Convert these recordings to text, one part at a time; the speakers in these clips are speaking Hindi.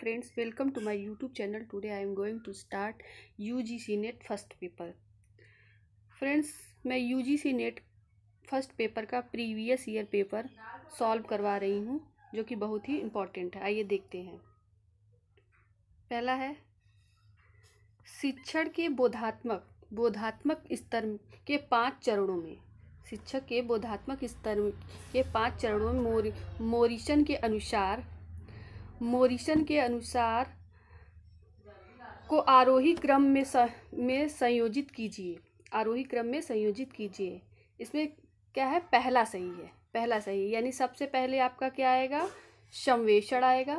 Friends welcome to my youtube I am going to start U G C NET first paper friends मैं सी नेट फर्स्ट पेपर का प्रीवियस ईयर पेपर सॉल्व करवा रही हूँ जो कि बहुत ही इम्पॉर्टेंट है आइए देखते हैं पहला है शिक्षण के बोधात्मक बोधात्मक स्तर के पांच चरणों में शिक्षक के बोधात्मक स्तर के पांच चरणों में मोरी मोरिशन के अनुसार मोरिसन के अनुसार को आरोही क्रम में स, में संयोजित कीजिए आरोही क्रम में संयोजित कीजिए इसमें क्या है पहला सही है पहला सही है यानी सबसे पहले आपका क्या आएगा संवेषण आएगा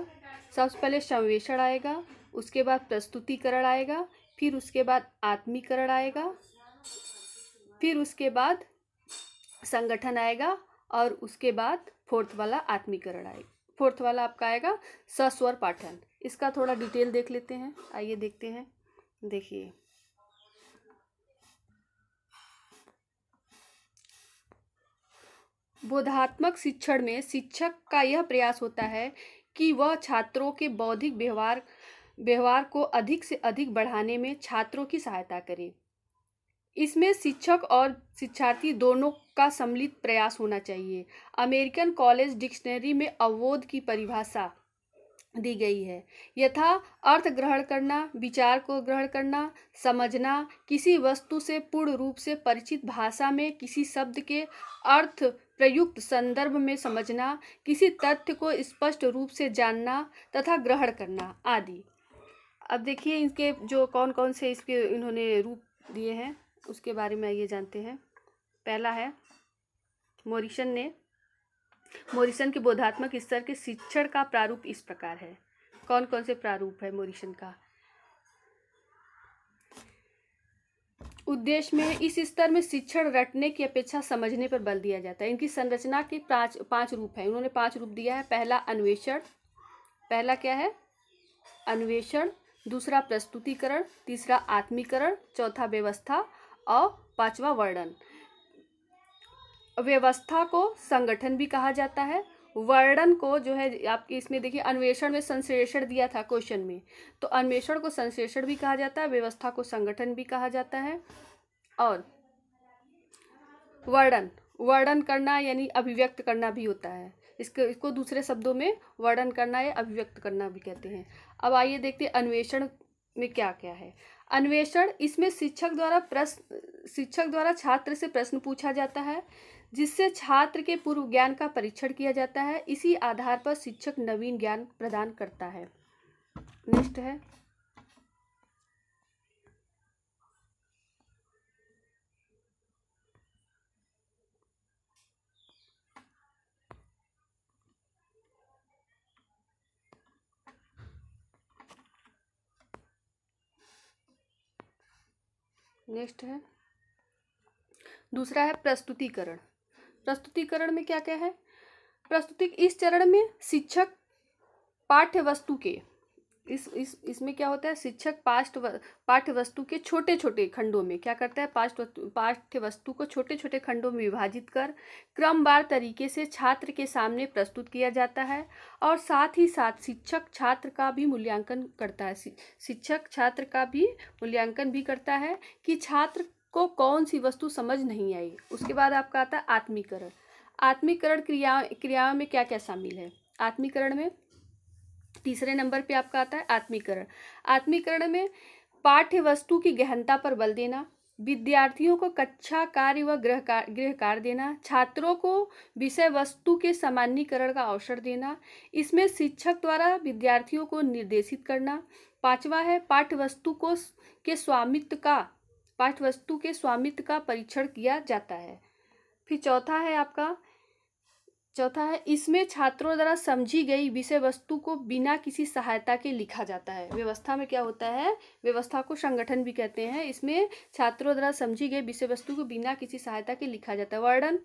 सबसे पहले संवेषण आएगा उसके बाद प्रस्तुतिकरण आएगा फिर उसके बाद आत्मीकरण आएगा फिर उसके बाद संगठन आएगा और उसके बाद फोर्थ वाला आत्मीकरण आएगा फोर्थ वाला आपका आएगा सस्वर पाठन इसका थोड़ा डिटेल देख लेते हैं आइए देखते हैं देखिए बोधात्मक शिक्षण में शिक्षक का यह प्रयास होता है कि वह छात्रों के बौद्धिक व्यवहार व्यवहार को अधिक से अधिक बढ़ाने में छात्रों की सहायता करे इसमें शिक्षक और शिक्षार्थी दोनों का सम्मिलित प्रयास होना चाहिए अमेरिकन कॉलेज डिक्शनरी में अवोध की परिभाषा दी गई है यथा अर्थ ग्रहण करना विचार को ग्रहण करना समझना किसी वस्तु से पूर्ण रूप से परिचित भाषा में किसी शब्द के अर्थ प्रयुक्त संदर्भ में समझना किसी तथ्य को स्पष्ट रूप से जानना तथा ग्रहण करना आदि अब देखिए इनके जो कौन कौन से इसके इन्होंने रूप दिए हैं उसके बारे में आइए जानते हैं पहला है मोरिशन ने मोरिशन के बोधात्मक स्तर के शिक्षण का प्रारूप इस प्रकार है कौन कौन से प्रारूप है मोरिशन का उद्देश्य में इस स्तर में शिक्षण रटने की अपेक्षा समझने पर बल दिया जाता है इनकी संरचना के पांच पांच रूप हैं उन्होंने पांच रूप दिया है पहला अन्वेषण पहला क्या है अन्वेषण दूसरा प्रस्तुतिकरण तीसरा आत्मीकरण चौथा व्यवस्था और पांचवा वर्णन व्यवस्था को संगठन भी कहा जाता है वर्णन को जो है आप इसमें देखिए अन्वेषण में संश्लेषण दिया था क्वेश्चन में तो अन्वेषण को संश्लेषण भी कहा जाता है व्यवस्था को संगठन भी कहा जाता है और वर्णन वर्णन करना यानी अभिव्यक्त करना भी होता है इसको इसको दूसरे शब्दों में वर्णन करना या अभिव्यक्त करना भी कहते हैं अब आइए देखते हैं अन्वेषण में क्या क्या है अन्वेषण इसमें शिक्षक द्वारा प्रश्न शिक्षक द्वारा छात्र से प्रश्न पूछा जाता है जिससे छात्र के पूर्व ज्ञान का परीक्षण किया जाता है इसी आधार पर शिक्षक नवीन ज्ञान प्रदान करता है नेक्स्ट है नेक्स्ट है दूसरा है प्रस्तुतिकरण प्रस्तुतिकरण में क्या क्या है प्रस्तुति इस चरण में शिक्षक पाठ्य वस्तु के इस इस इसमें क्या होता है शिक्षक पाष्ट पाठ्य वस्तु के छोटे छोटे खंडों में क्या करता है पाठ्य पाठ्य वस्तु को छोटे छोटे खंडों में विभाजित कर क्रमवार तरीके से छात्र के सामने प्रस्तुत किया जाता है और साथ ही साथ शिक्षक छात्र का भी मूल्यांकन करता है शिक्षक छात्र का भी मूल्यांकन भी करता है कि छात्र को कौन सी वस्तु समझ नहीं आई उसके बाद आपका आता है आत्मीकरण आत्मीकरण क्रिया क्रियाओं में क्या क्या शामिल है आत्मीकरण में तीसरे नंबर पे आपका आता है आत्मीकरण आत्मीकरण में पाठ्य वस्तु की गहनता पर बल देना विद्यार्थियों को कक्षा कार्य व गृह गृह कार्य देना छात्रों को विषय वस्तु के सामान्यकरण का अवसर देना इसमें शिक्षक द्वारा विद्यार्थियों को निर्देशित करना पांचवा है पाठ्य वस्तु को के स्वामित्व का पाठ्य वस्तु के स्वामित्व का परीक्षण किया जाता है फिर चौथा है आपका चौथा है इसमें छात्रों द्वारा समझी गई विषय वस्तु को बिना किसी सहायता के लिखा जाता है व्यवस्था में क्या होता है व्यवस्था को संगठन भी कहते हैं इसमें छात्रों द्वारा समझी गई विषय वस्तु को बिना किसी सहायता के लिखा जाता है वर्णन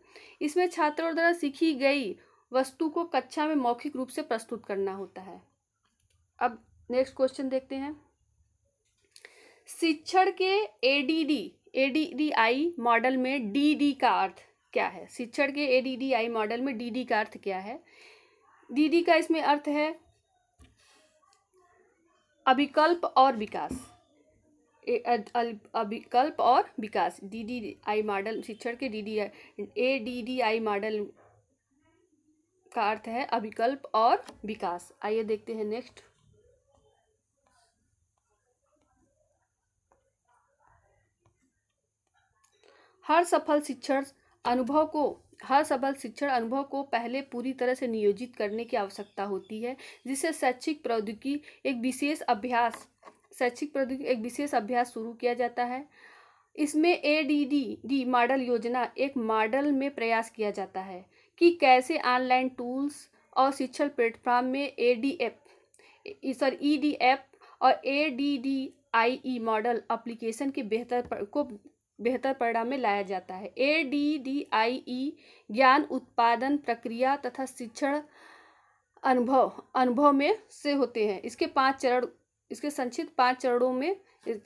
इसमें छात्रों द्वारा सीखी गई वस्तु को कक्षा में मौखिक रूप से प्रस्तुत करना होता है अब नेक्स्ट क्वेश्चन देखते हैं शिक्षण के एडीडी एडीडीआई मॉडल में डीडी का अर्थ क्या है शिक्षण के A D D I model में डी डी का अर्थ क्या है डी डी का इसमें अर्थ है अभिकल्प और विकास अभिकल्प और विकास डी डी आई मॉडल शिक्षण के D D A D D I model का अर्थ है अभिकल्प और विकास आइए देखते हैं नेक्स्ट हर सफल शिक्षण अनुभव को हर सबल शिक्षण अनुभव को पहले पूरी तरह से नियोजित करने की आवश्यकता होती है जिससे शैक्षिक प्रौद्योगिकी एक विशेष अभ्यास शैक्षिक प्रौद्योगिकी एक विशेष अभ्यास शुरू किया जाता है इसमें A D D D model योजना एक मॉडल में प्रयास किया जाता है कि कैसे ऑनलाइन टूल्स और शिक्षण प्लेटफॉर्म में A D F sorry E D F और A D D I E model application के बेहतर को बेहतर परिणाम में लाया जाता है ए डी डी आई ई ज्ञान उत्पादन प्रक्रिया तथा शिक्षण अनुभव अनुभव में से होते हैं इसके पांच चरण इसके संक्षिप्त पांच चरणों में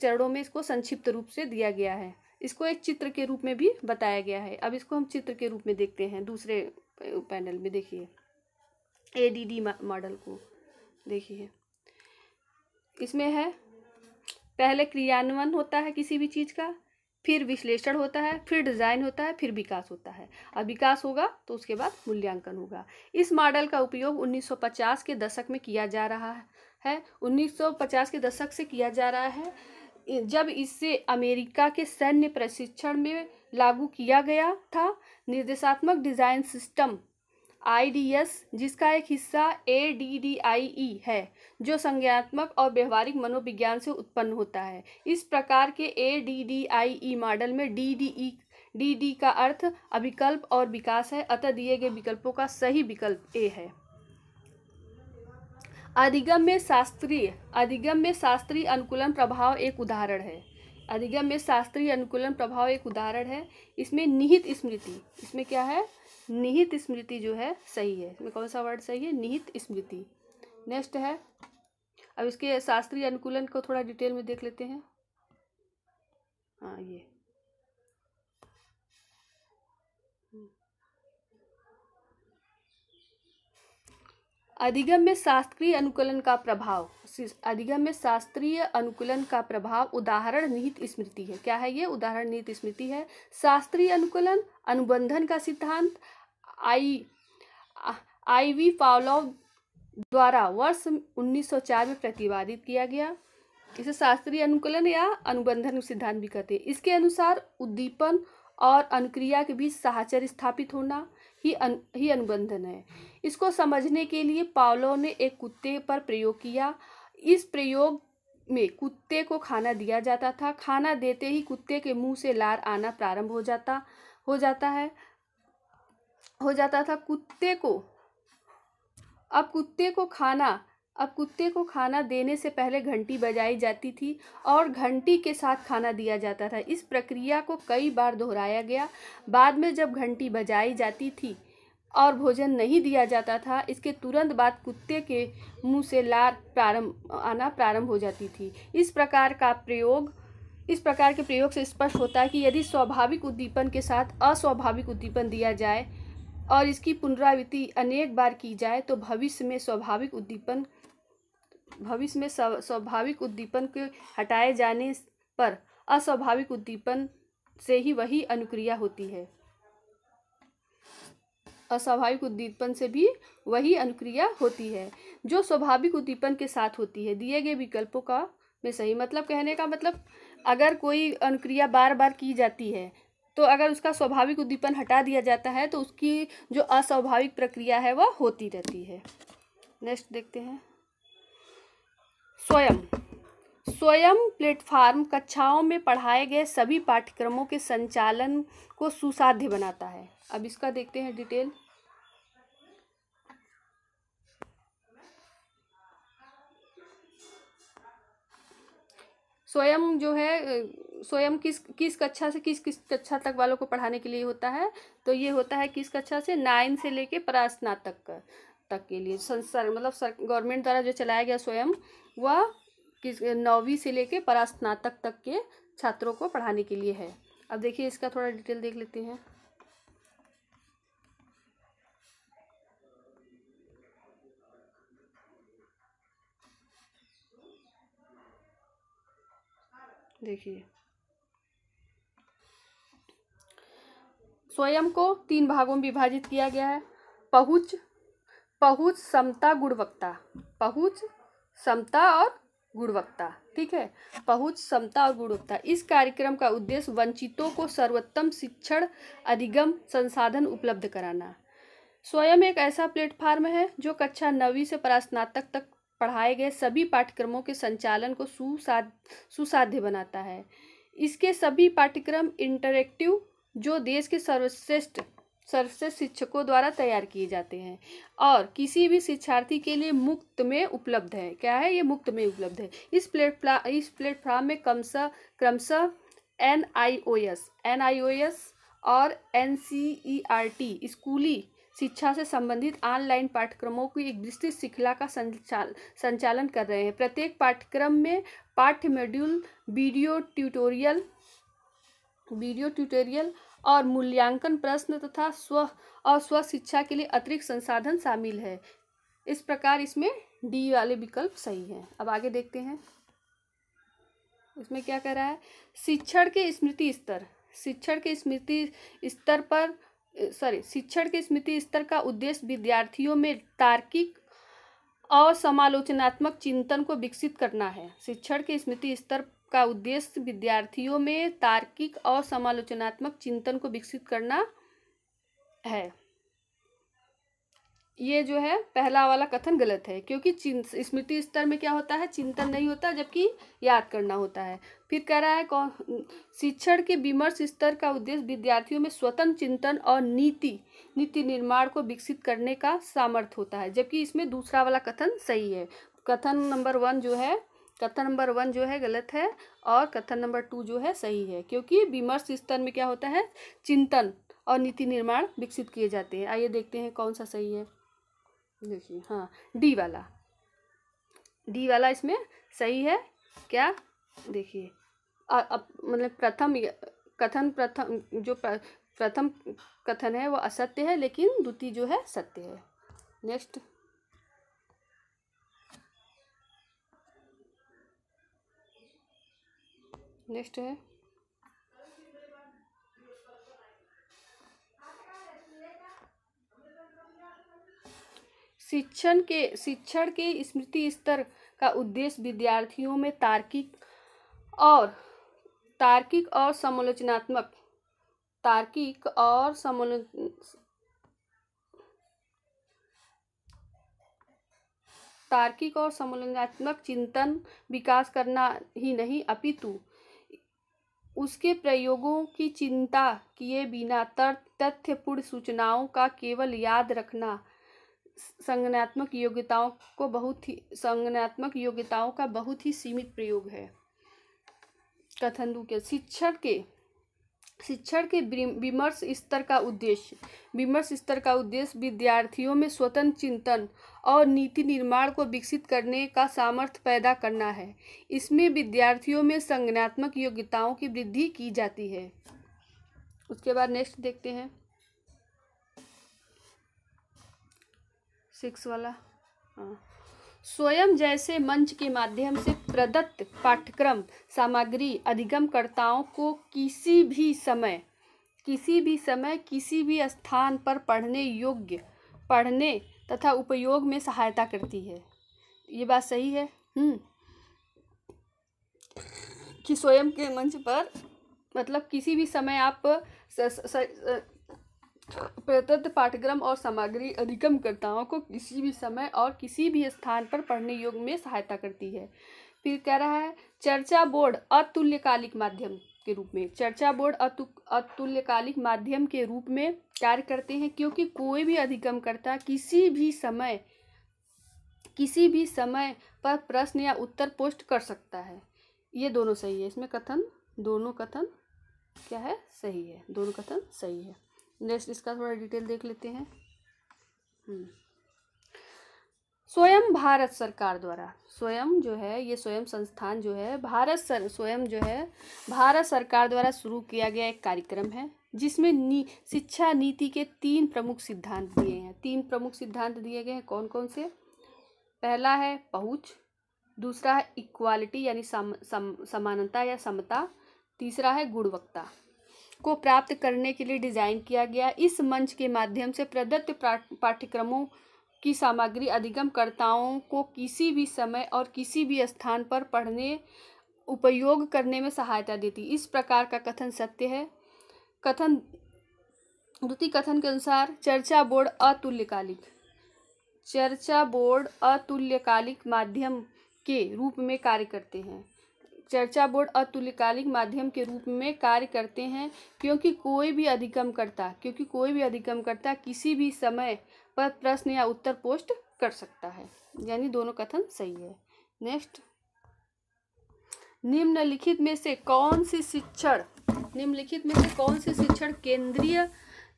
चरणों में इसको संक्षिप्त रूप से दिया गया है इसको एक चित्र के रूप में भी बताया गया है अब इसको हम चित्र के रूप में देखते हैं दूसरे पैनल में देखिए ए डी डी मॉडल को देखिए इसमें है पहले क्रियान्वयन होता है किसी भी चीज़ का फिर विश्लेषण होता है फिर डिज़ाइन होता है फिर विकास होता है अब विकास होगा तो उसके बाद मूल्यांकन होगा इस मॉडल का उपयोग 1950 के दशक में किया जा रहा है 1950 के दशक से किया जा रहा है जब इसे अमेरिका के सैन्य प्रशिक्षण में लागू किया गया था निर्देशात्मक design system I D S जिसका एक हिस्सा ए डी डी आई ई है जो संज्ञात्मक और व्यवहारिक मनोविज्ञान से उत्पन्न होता है इस प्रकार के A D D I E model में D D E D D का अर्थ अभिकल्प और विकास है अतः दिए गए विकल्पों का सही विकल्प ए है अधिगम में शास्त्रीय अधिगम में शास्त्रीय अनुकूलन प्रभाव एक उदाहरण है अधिगम में शास्त्रीय अनुकूलन प्रभाव एक उदाहरण है इसमें निहित स्मृति इसमें क्या है निहित स्मृति जो है सही है इसमें कौन सा वर्ड सही है निहित स्मृति नेक्स्ट है अब इसके शास्त्रीय अनुकूलन को थोड़ा डिटेल में देख लेते हैं हाँ ये अधिगम में शास्त्रीय अनुकूलन का प्रभाव अधिगम में शास्त्रीय अनुकूलन का प्रभाव उदाहरण निहित स्मृति है क्या है ये उदाहरण निहित स्मृति है शास्त्रीय अनुकूलन अनुबंधन का सिद्धांत आई आई वी पावलोव द्वारा वर्ष 1904 में प्रतिपादित किया गया इसे शास्त्रीय अनुकूलन या अनुबंधन सिद्धांत भी कहते हैं इसके अनुसार उद्दीपन और अनुक्रिया के बीच साहचर्य स्थापित होना ही अन, ही अनुबंधन है इसको समझने के लिए पावलो ने एक कुत्ते पर प्रयोग किया इस प्रयोग में कुत्ते को खाना दिया जाता था खाना देते ही कुत्ते के मुंह से लार आना प्रारंभ हो जाता हो जाता है हो जाता था कुत्ते को अब कुत्ते को खाना अब कुत्ते को खाना देने से पहले घंटी बजाई जाती थी और घंटी के साथ खाना दिया जाता था इस प्रक्रिया को कई बार दोहराया गया बाद में जब घंटी बजाई जाती थी और भोजन नहीं दिया जाता था इसके तुरंत बाद कुत्ते के मुंह से लार प्रारंभ आना प्रारंभ हो जाती थी इस प्रकार का प्रयोग इस प्रकार के प्रयोग से स्पष्ट होता है कि यदि स्वाभाविक उद्दीपन के साथ अस्वाभाविक उद्दीपन दिया जाए और इसकी पुनरावृत्ति अनेक बार की जाए तो भविष्य में स्वाभाविक उद्दीपन भविष्य में स्वाभाविक उद्दीपन के हटाए जाने पर अस्वाभाविक उद्दीपन से ही वही अनुक्रिया होती है अस्वाभाविक उद्दीपन से भी वही अनुक्रिया होती है जो स्वाभाविक उद्दीपन के साथ होती है दिए गए विकल्पों का में सही मतलब कहने का मतलब अगर कोई अनुक्रिया बार बार की जाती है तो अगर उसका स्वाभाविक उद्दीपन हटा दिया जाता है तो उसकी जो अस्वाभाविक प्रक्रिया है वह होती रहती है नेक्स्ट देखते हैं स्वयं स्वयं प्लेटफार्म कक्षाओं में पढ़ाए गए सभी पाठ्यक्रमों के संचालन को सुसाध्य बनाता है अब इसका देखते हैं डिटेल स्वयं जो है स्वयं किस किस कक्षा से किस किस कक्षा तक वालों को पढ़ाने के लिए होता है तो ये होता है किस कक्षा से नाइन से लेके परास्नातक तक के लिए संसार मतलब गवर्नमेंट द्वारा जो चलाया गया स्वयं वह किस नौवीं से लेके परास्नातक तक के छात्रों को पढ़ाने के लिए है अब देखिए इसका थोड़ा डिटेल देख लेते हैं देखिए स्वयं को तीन भागों में विभाजित किया गया है पहुंच पहुंच समता गुणवत्ता पहुंच समता और गुणवत्ता ठीक है पहुंच समता और गुणवत्ता इस कार्यक्रम का उद्देश्य वंचितों को सर्वोत्तम शिक्षण अधिगम संसाधन उपलब्ध कराना स्वयं एक ऐसा प्लेटफार्म है जो कक्षा नवी से परास्नातक तक पढ़ाए गए सभी पाठ्यक्रमों के संचालन को सुसाध सुसाध्य बनाता है इसके सभी पाठ्यक्रम इंटरेक्टिव जो देश के सर्वश्रेष्ठ सर्वश्रेष्ठ शिक्षकों द्वारा तैयार किए जाते हैं और किसी भी शिक्षार्थी के लिए मुफ्त में उपलब्ध है क्या है ये मुफ्त में उपलब्ध है इस प्लेटफा इस प्लेटफॉर्म में कमसा क्रमशः N I O S N I O S और N C E R T स्कूली शिक्षा से संबंधित ऑनलाइन पाठ्यक्रमों की एक विस्तृत श्रृंखला का संचाल संचालन कर रहे हैं प्रत्येक पाठ्यक्रम में पाठ्य module video tutorial video tutorial और मूल्यांकन प्रश्न तथा स्व और स्व शिक्षा के लिए अतिरिक्त संसाधन शामिल है इस प्रकार इसमें डी वाले विकल्प सही है अब आगे देखते हैं इसमें क्या कह रहा है शिक्षण के स्मृति स्तर शिक्षण के स्मृति स्तर पर सॉरी शिक्षण के स्मृति स्तर का उद्देश्य विद्यार्थियों में तार्किक और समालोचनात्मक चिंतन को विकसित करना है शिक्षण के स्मृति स्तर का उद्देश्य विद्यार्थियों में तार्किक और समालोचनात्मक चिंतन को विकसित करना है ये जो है पहला वाला कथन गलत है क्योंकि स्मृति स्तर में क्या होता है चिंतन नहीं होता जबकि याद करना होता है फिर कह रहा है शिक्षण के विमर्श स्तर का उद्देश्य विद्यार्थियों में स्वतंत्र चिंतन और नीति नीति निर्माण को विकसित करने का सामर्थ्य होता है जबकि इसमें दूसरा वाला कथन सही है कथन नंबर वन जो है कथन नंबर वन जो है गलत है और कथन नंबर टू जो है सही है क्योंकि विमर्श स्तर में क्या होता है चिंतन और नीति निर्माण विकसित किए जाते हैं आइए देखते हैं कौन सा सही है देखिए हाँ डी वाला डी वाला इसमें सही है क्या देखिए मतलब प्रथम कथन प्रथम जो प्रथम कथन है वह असत्य है लेकिन द्वितीय जो है सत्य है नेक्स्ट नेक्स्ट है शिक्षण के शिक्षण के स्मृति स्तर का उद्देश्य विद्यार्थियों में तार्किक और तार्किक और समालोचनात्मक तार्किक और समालो तार्किक और समालोचनात्मक चिंतन विकास करना ही नहीं अपितु उसके प्रयोगों की चिंता किए बिना तथ्यपूर्ण सूचनाओं का केवल याद रखना संगनात्मक योग्यताओं को बहुत ही संगनात्मक योग्यताओं का बहुत ही सीमित प्रयोग है कथन दू के शिक्षण के शिक्षण के विमर्श स्तर का उद्देश्य विमर्श स्तर का उद्देश्य विद्यार्थियों में स्वतंत्र चिंतन और नीति निर्माण को विकसित करने का सामर्थ्य पैदा करना है इसमें विद्यार्थियों में संज्ञात्मक योग्यताओं की वृद्धि की जाती है उसके बाद नेक्स्ट देखते हैं सिक्स वाला हाँ स्वयं जैसे मंच के माध्यम से प्रदत्त पाठ्यक्रम सामग्री अधिगमकर्ताओं को किसी भी समय किसी भी समय किसी भी स्थान पर पढ़ने योग्य पढ़ने तथा उपयोग में सहायता करती है ये बात सही है हम्म। कि स्वयं के मंच पर मतलब किसी भी समय आप स, स, स, प्रदत्त पाठ्यक्रम और सामग्री अधिगमकर्ताओं को किसी भी समय और किसी भी स्थान पर पढ़ने योग्य में सहायता करती है फिर कह रहा है चर्चा बोर्ड अतुल्यकालिक माध्यम के रूप में चर्चा बोर्ड अतु अतुल्यकालिक माध्यम के रूप में कार्य करते हैं क्योंकि कोई भी अधिगमकर्ता किसी भी समय किसी भी समय पर प्रश्न या उत्तर पोस्ट कर सकता है ये दोनों सही है इसमें कथन दोनों कथन क्या है सही है दोनों कथन सही है नेक्स्ट इसका थोड़ा डिटेल देख लेते हैं हम्म। स्वयं भारत सरकार द्वारा स्वयं जो है ये स्वयं संस्थान जो है भारत सर स्वयं जो है भारत सरकार द्वारा शुरू किया गया एक कार्यक्रम है जिसमें नी शिक्षा नीति के तीन प्रमुख सिद्धांत दिए हैं तीन प्रमुख सिद्धांत दिए गए हैं कौन कौन से पहला है पहुंच दूसरा है इक्वालिटी यानी सम, सम, समानता या समता तीसरा है गुणवत्ता को प्राप्त करने के लिए डिज़ाइन किया गया इस मंच के माध्यम से प्रदत्त पाठ्यक्रमों की सामग्री अधिगमकर्ताओं को किसी भी समय और किसी भी स्थान पर पढ़ने उपयोग करने में सहायता देती इस प्रकार का कथन सत्य है कथन द्वितीय कथन के अनुसार चर्चा बोर्ड अतुल्यकालिक चर्चा बोर्ड अतुल्यकालिक माध्यम के रूप में कार्य करते हैं चर्चा बोर्ड अतुल्यकालिक माध्यम के रूप में कार्य करते हैं क्योंकि कोई भी अधिगम करता क्योंकि कोई भी अधिगम करता किसी भी समय पर प्रश्न या उत्तर पोस्ट कर सकता है यानी दोनों कथन सही है नेक्स्ट निम्नलिखित में से कौन सी शिक्षण निम्नलिखित में से कौन से शिक्षण केंद्रीय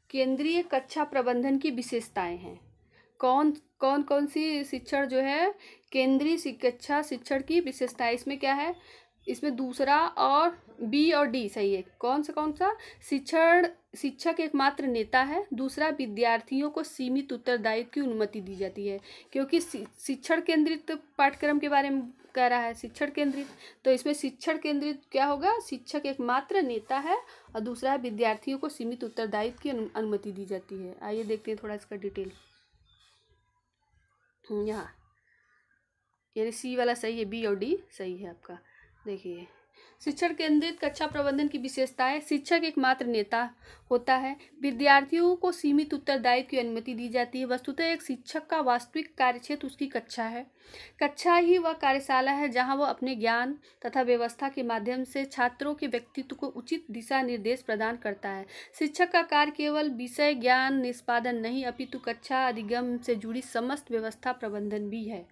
केंद्रीय कक्षा प्रबंधन की विशेषताएं हैं कौन कौन कौन सी शिक्षण जो है केंद्रीय शिक्षा शिक्षण की विशेषताएं इसमें क्या है इसमें दूसरा और बी और डी सही है कौन सा कौन सा शिक्षण शिक्षक एकमात्र नेता है दूसरा विद्यार्थियों को सीमित उत्तरदायित्व की अनुमति दी जाती है क्योंकि शिक्षण केंद्रित पाठ्यक्रम के बारे में कह रहा है शिक्षण केंद्रित तो इसमें शिक्षण केंद्रित क्या होगा शिक्षक एकमात्र नेता है और दूसरा है विद्यार्थियों को सीमित उत्तरदायित्व की अनुमति दी जाती है आइए देखते हैं थोड़ा इसका डिटेल हम्म, यहाँ यानी सी वाला सही है बी और डी सही है आपका देखिए शिक्षण केंद्रित कक्षा प्रबंधन की विशेषताएं शिक्षक एकमात्र नेता होता है विद्यार्थियों को सीमित उत्तरदायित्व की अनुमति दी जाती है वस्तुतः एक शिक्षक का वास्तविक कार्यक्षेत्र उसकी कक्षा है कक्षा ही वह कार्यशाला है जहां वह अपने ज्ञान तथा व्यवस्था के माध्यम से छात्रों के व्यक्तित्व को उचित दिशा निर्देश प्रदान करता है शिक्षक का कार्य केवल विषय ज्ञान निष्पादन नहीं अपितु कक्षा अधिगम से जुड़ी समस्त व्यवस्था प्रबंधन भी है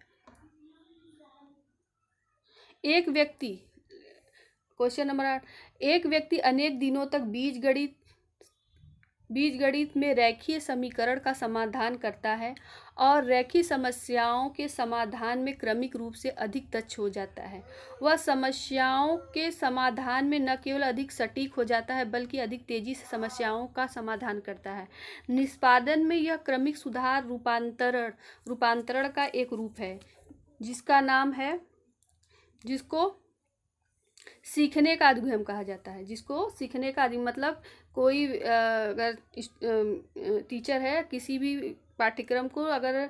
एक व्यक्ति क्वेश्चन नंबर आठ एक व्यक्ति अनेक दिनों तक बीज गणित बीज गणित में रेखीय समीकरण का समाधान करता है और रेखीय समस्याओं के समाधान में क्रमिक रूप से अधिक दक्ष हो जाता है वह समस्याओं के समाधान में न केवल अधिक सटीक हो जाता है बल्कि अधिक तेजी से समस्याओं का समाधान करता है निष्पादन में यह क्रमिक सुधार रूपांतरण रूपांतरण का एक रूप है जिसका नाम है जिसको सीखने का अधिगम कहा जाता है जिसको सीखने का मतलब कोई अगर टीचर है किसी भी पाठ्यक्रम को अगर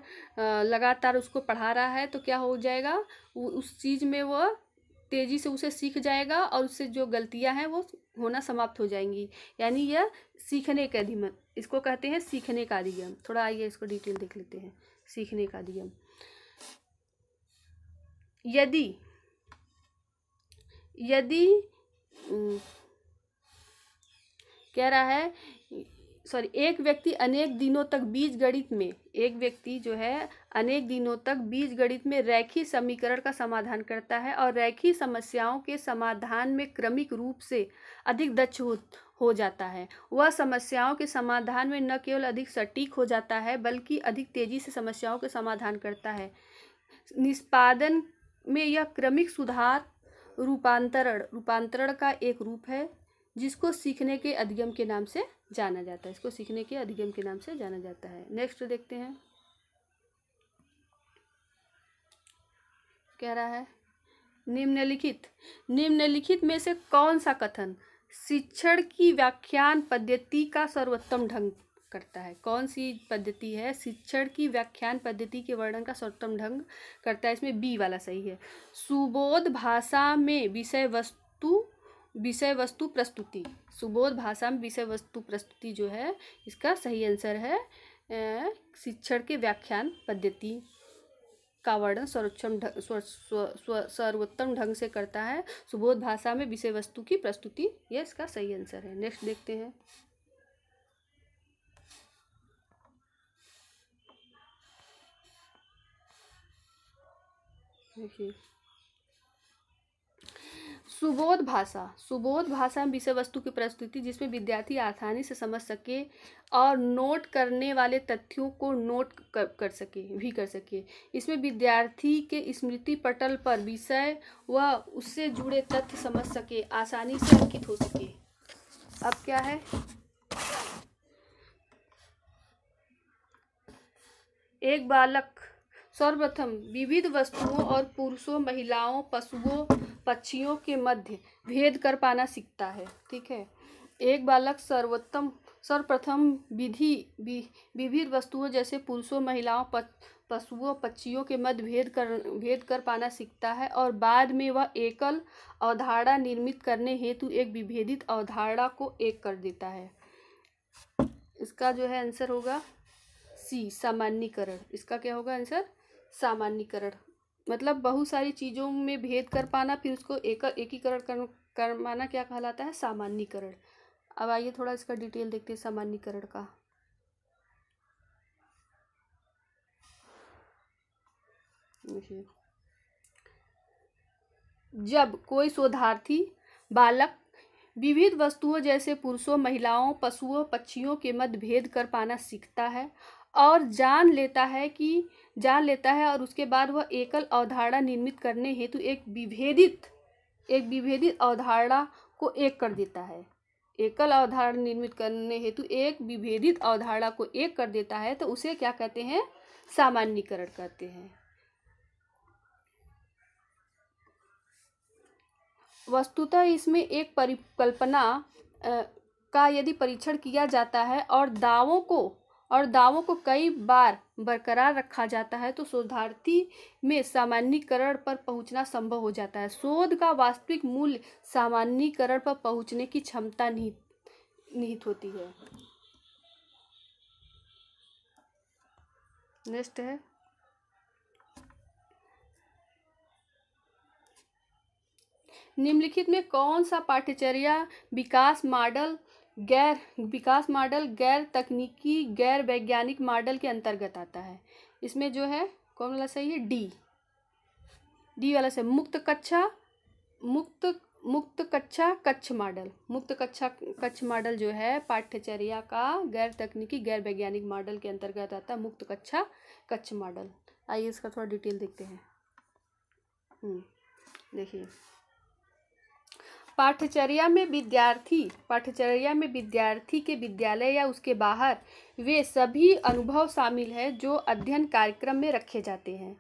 लगातार उसको पढ़ा रहा है तो क्या हो जाएगा उस चीज़ में वह तेज़ी से उसे सीख जाएगा और उससे जो गलतियां हैं वो होना समाप्त हो जाएंगी यानी यह सीखने का अधिगम इसको कहते हैं सीखने का अधिगम थोड़ा आइए इसको डिटेल देख लेते हैं सीखने का अधिगम यदि यदि कह रहा है सॉरी एक व्यक्ति अनेक दिनों तक बीज गणित में एक व्यक्ति जो है अनेक दिनों तक बीज गणित में रैखी समीकरण का समाधान करता है और रैखी समस्याओं के समाधान में क्रमिक रूप से अधिक दक्ष हो हो जाता है वह समस्याओं के समाधान में न केवल अधिक सटीक हो जाता है बल्कि अधिक तेजी से समस्याओं के समाधान करता है निष्पादन में यह क्रमिक सुधार रूपांतरण रूपांतरण का एक रूप है जिसको सीखने के अधिगम के नाम से जाना जाता है इसको सीखने के अधिगम के नाम से जाना जाता है नेक्स्ट देखते हैं कह रहा है निम्नलिखित निम्नलिखित में से कौन सा कथन शिक्षण की व्याख्यान पद्धति का सर्वोत्तम ढंग करता है कौन सी पद्धति है शिक्षण की व्याख्यान पद्धति के वर्णन का सर्वोत्तम ढंग करता है इसमें बी वाला सही है सुबोध भाषा में विषय वस्तु विषय वस्तु प्रस्तुति सुबोध भाषा में विषय वस्तु प्रस्तुति जो है इसका सही आंसर है शिक्षण के व्याख्यान पद्धति का वर्णन सर्वोत्तम सर्वोत्तम ढंग से करता है सुबोध भाषा में विषय वस्तु की प्रस्तुति यह इसका सही आंसर है नेक्स्ट देखते हैं सुबोध भाषा सुबोध भाषा में विषय वस्तु की प्रस्तुति जिसमें विद्यार्थी आसानी से समझ सके और नोट करने वाले तथ्यों को नोट कर, कर सके भी कर सके इसमें विद्यार्थी के स्मृति पटल पर विषय व उससे जुड़े तथ्य समझ सके आसानी से अंकित हो सके अब क्या है एक बालक सर्वप्रथम विविध वस्तुओं और पुरुषों महिलाओं पशुओं पक्षियों के मध्य भेद कर पाना सीखता है ठीक है एक बालक सर्वोत्तम सर्वप्रथम विधि विविध वस्तुओं जैसे पुरुषों महिलाओं पशुओं पक्षियों के मध्य भेद कर भेद कर पाना सीखता है और बाद में वह एकल अवधारणा निर्मित करने हेतु एक विभेदित अवधारणा को एक कर देता है इसका जो है आंसर होगा सी सामान्यकरण इसका क्या होगा आंसर सामान्यकरण मतलब बहुत सारी चीज़ों में भेद कर पाना फिर उसको एक एकीकरण कर माना क्या कहलाता है सामान्यकरण अब आइए थोड़ा इसका डिटेल देखते हैं सामान्यकरण का जब कोई शोधार्थी बालक विविध वस्तुओं जैसे पुरुषों महिलाओं पशुओं पक्षियों के मध्य भेद कर पाना सीखता है और जान लेता है कि जान लेता है और उसके बाद वह एकल अवधारणा निर्मित करने हेतु एक विभेदित एक विभेदित अवधारणा को एक कर देता है एकल अवधारणा निर्मित करने हेतु एक विभेदित अवधारणा को एक कर देता है तो उसे क्या कहते हैं सामान्यकरण कहते हैं वस्तुतः इसमें एक परिकल्पना का यदि परीक्षण किया जाता है और दावों को और दावों को कई बार बरकरार रखा जाता है तो शोधार्थी में सामान्यकरण पर पहुंचना संभव हो जाता है शोध का वास्तविक मूल्य सामान्यकरण पर पहुंचने की क्षमता निहित निहित होती है नेक्स्ट है निम्नलिखित में कौन सा पाठ्यचर्या विकास मॉडल गैर विकास मॉडल गैर तकनीकी गैर वैज्ञानिक मॉडल के अंतर्गत आता है इसमें जो है कौन वाला सही है डी डी वाला सही मुक्त कक्षा मुक्त मुक्त कक्षा कच्छ मॉडल मुक्त कक्षा कच्छ मॉडल जो है पाठ्यचर्या का गैर तकनीकी गैर वैज्ञानिक मॉडल के अंतर्गत आता है मुक्त कक्षा कच्छ मॉडल आइए इसका थोड़ा डिटेल देखते हैं हम्म, देखिए पाठचर्या में विद्यार्थी पाठचर्या में विद्यार्थी के विद्यालय या उसके बाहर वे सभी अनुभव शामिल हैं जो अध्ययन कार्यक्रम में रखे जाते हैं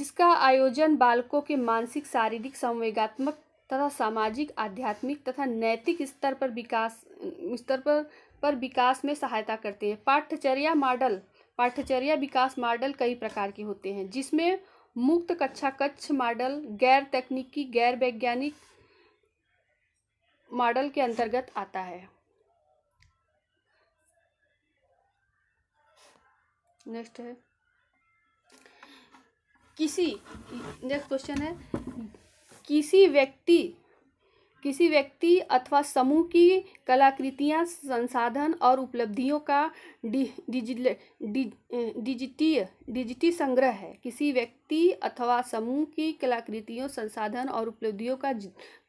जिसका आयोजन बालकों के मानसिक शारीरिक संवेगात्मक तथा सामाजिक आध्यात्मिक तथा नैतिक स्तर पर विकास स्तर पर पर विकास में सहायता करते हैं पाठ्यचर्या मॉडल पाठ्यचर्या विकास मॉडल कई प्रकार के होते हैं जिसमें मुक्त कक्षा कक्ष मॉडल गैर तकनीकी गैर वैज्ञानिक मॉडल के अंतर्गत आता है नेक्स्ट है किसी नेक्स्ट क्वेश्चन है किसी व्यक्ति किसी व्यक्ति अथवा समूह की कलाकृतियाँ संसाधन और उपलब्धियों का डिजिटीय डिजिटी संग्रह है किसी व्यक्ति अथवा समूह की कलाकृतियों संसाधन और उपलब्धियों का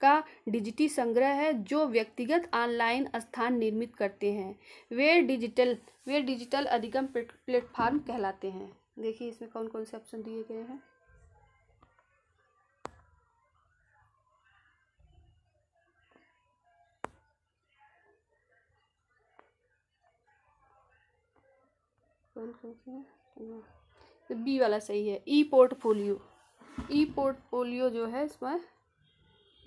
का डिजिटी संग्रह है जो व्यक्तिगत ऑनलाइन स्थान निर्मित करते हैं वे डिजिटल वे डिजिटल अधिगम प्लेटफॉर्म कहलाते हैं देखिए इसमें कौन कौन से ऑप्शन दिए गए हैं कौन कौन सा बी वाला सही है ई पोर्टफोलियो ई पोर्टफोलियो जो है इसमें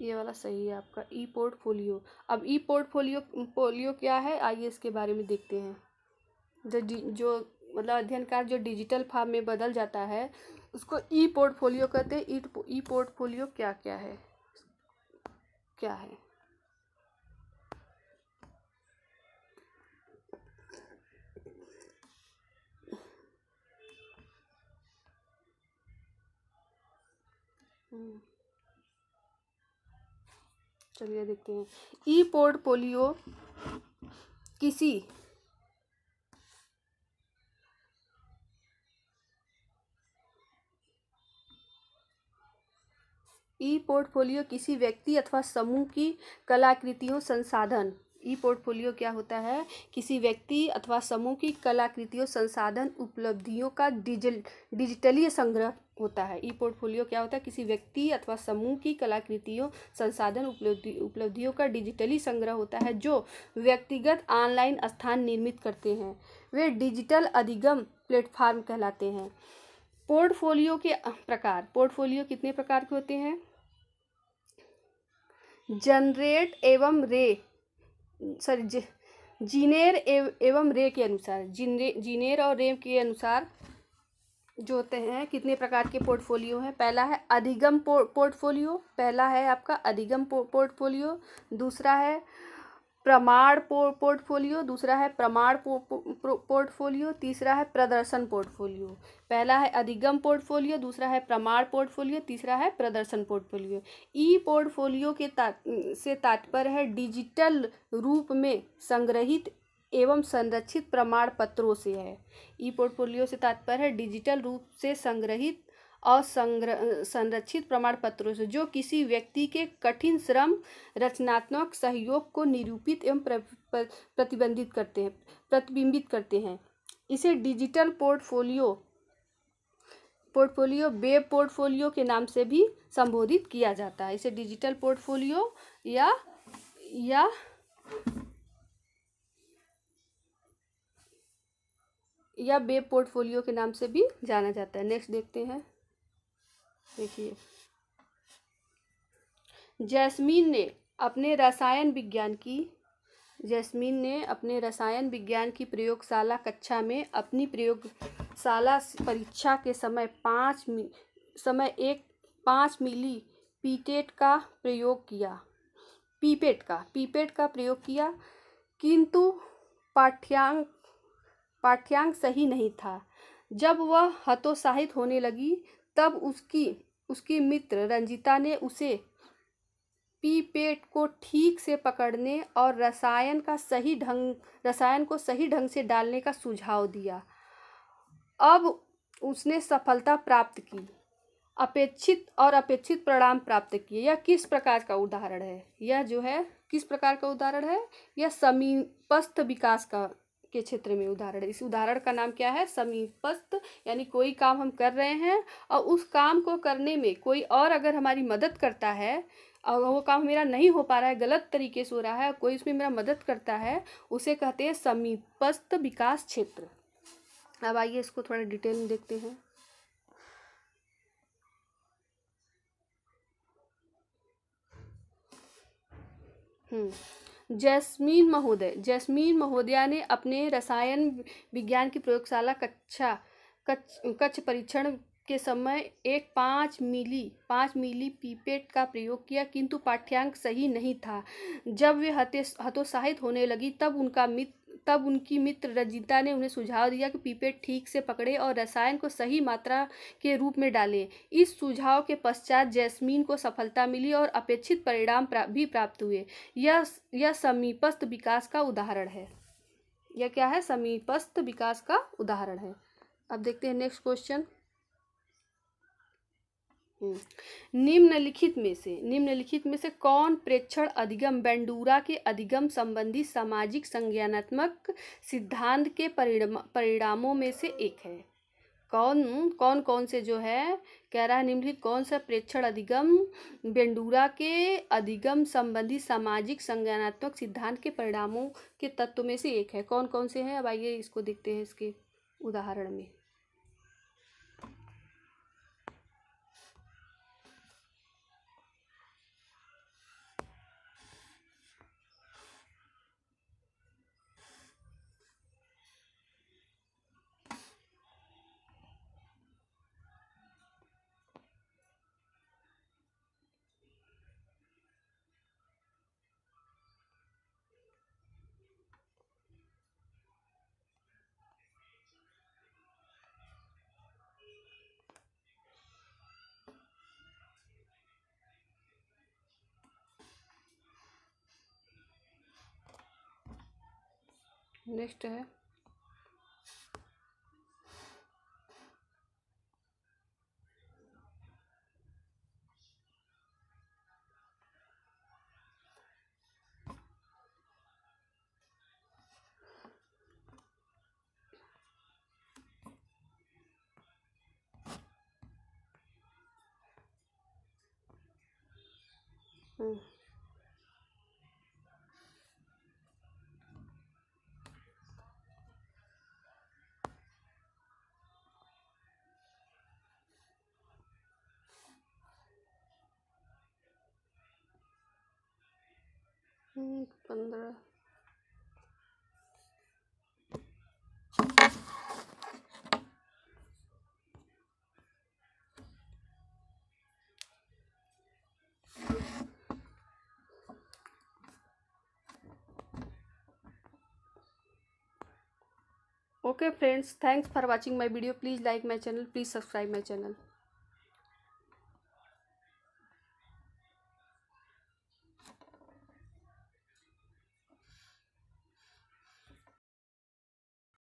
ये वाला सही है आपका ई e पोर्टफोलियो अब ई पोर्टफोलियो पोलियो क्या है आइए इसके बारे में देखते हैं जो जो मतलब अध्ययन कार्य जो डिजिटल फॉर्म में बदल जाता है उसको ई e पोर्टफोलियो कहते हैं ई e, पोर्टफोलियो क्या क्या है क्या है हम्म। चलिए देखते हैं ई पोर्टफोलियो किसी ई पोर्टफोलियो किसी व्यक्ति अथवा समूह की कलाकृतियों संसाधन ई पोर्टफोलियो क्या होता है किसी व्यक्ति अथवा समूह की कलाकृतियों संसाधन उपलब्धियों का डिजिटली संग्रह होता है ई पोर्टफोलियो क्या होता है किसी व्यक्ति अथवा समूह की कलाकृतियों संसाधन उपलब्धि उपलब्धियों का डिजिटली संग्रह होता है जो व्यक्तिगत ऑनलाइन स्थान निर्मित करते हैं वे डिजिटल अधिगम प्लेटफार्म कहलाते हैं पोर्टफोलियो के प्रकार पोर्टफोलियो कितने प्रकार के होते हैं जनरेट एवं रे सॉरी जीनेर एवं रे के अनुसार जीनेर और रे के अनुसार जो होते हैं कितने प्रकार के पोर्टफोलियो हैं पहला है अधिगम पोर्टफोलियो पहला है आपका अधिगम पोर्टफोलियो दूसरा है प्रमाण पोर्टफोलियो दूसरा है प्रमाण पोर्टफोलियो तीसरा है प्रदर्शन पोर्टफोलियो पहला है अधिगम पोर्टफोलियो दूसरा है प्रमाण पोर्टफोलियो तीसरा है प्रदर्शन पोर्टफोलियो ई पोर्टफोलियो के ता, से तात्पर्य है डिजिटल रूप में संग्रहित एवं संरक्षित प्रमाण पत्रों से है ई पोर्टफोलियो से तात्पर्य है डिजिटल रूप से संग्रहित और संग्र संरक्षित प्रमाण पत्रों से जो किसी व्यक्ति के कठिन श्रम रचनात्मक सहयोग को निरूपित एवं प्र, प्र, प्रतिबंधित करते हैं प्रतिबिंबित करते हैं इसे digital portfolio portfolio web portfolio के नाम से भी संबोधित किया जाता है इसे डिजिटल पोर्टफोलियो या या या वेब पोर्टफोलियो के नाम से भी जाना जाता है नेक्स्ट देखते हैं देखिए जैस्मीन ने अपने रसायन विज्ञान की जैस्मीन ने अपने रसायन विज्ञान की प्रयोगशाला कक्षा में अपनी प्रयोगशाला परीक्षा के समय पाँच समय एक पाँच मिली पीटेट का प्रयोग किया पीपेट का पीपेट का प्रयोग किया किंतु पाठ्यांक पाठ्यांक सही नहीं था जब वह हतोत्साहित होने लगी तब उसकी उसकी मित्र रंजिता ने उसे पी पेट को ठीक से पकड़ने और रसायन का सही ढंग रसायन को सही ढंग से डालने का सुझाव दिया अब उसने सफलता प्राप्त की अपेक्षित और अपेक्षित परिणाम प्राप्त किए यह किस प्रकार का उदाहरण है यह जो है किस प्रकार का उदाहरण है यह समीपस्थ विकास का के क्षेत्र में उदाहरण इस उदाहरण का नाम क्या है समीपस्थ यानी कोई काम हम कर रहे हैं और उस काम को करने में कोई और अगर हमारी मदद करता है और वो काम मेरा नहीं हो पा रहा है गलत तरीके से हो रहा है कोई उसमें मेरा मदद करता है उसे कहते हैं समीपस्थ विकास क्षेत्र अब आइए इसको थोड़ा डिटेल में देखते हैं हम्म जैस्मीन महोदय जैस्मीन महोदया ने अपने रसायन विज्ञान की प्रयोगशाला कक्षा कच्छ कच्छ परीक्षण के समय एक पाँच मिली पाँच मिली पीपेट का प्रयोग किया किंतु पाठ्यांक सही नहीं था जब वे हते हतोत्साहित होने लगी तब उनका मित्र तब उनकी मित्र रजिता ने उन्हें सुझाव दिया कि पीपेट ठीक से पकड़े और रसायन को सही मात्रा के रूप में डालें इस सुझाव के पश्चात जैस्मीन को सफलता मिली और अपेक्षित परिणाम प्रा, भी प्राप्त हुए यह यह समीपस्थ विकास का उदाहरण है यह क्या है समीपस्थ विकास का उदाहरण है अब देखते हैं नेक्स्ट क्वेश्चन हम्म। निम्नलिखित में से निम्नलिखित में से कौन प्रेक्षण अधिगम बेंडूरा के अधिगम संबंधी सामाजिक संज्ञानात्मक सिद्धांत के परिणामों में से एक है कौन कौन कौन से जो है कह रहा है निम्नलिखित कौन सा प्रेक्षण अधिगम बेंडूरा के अधिगम संबंधी सामाजिक संज्ञानात्मक सिद्धांत के परिणामों के तत्व में से एक है कौन कौन से हैं अब आइए इसको देखते हैं इसके उदाहरण में नेक्स्ट है Mm-hmm. पंद्रह okay friends thanks for watching my video please like my channel please subscribe my channel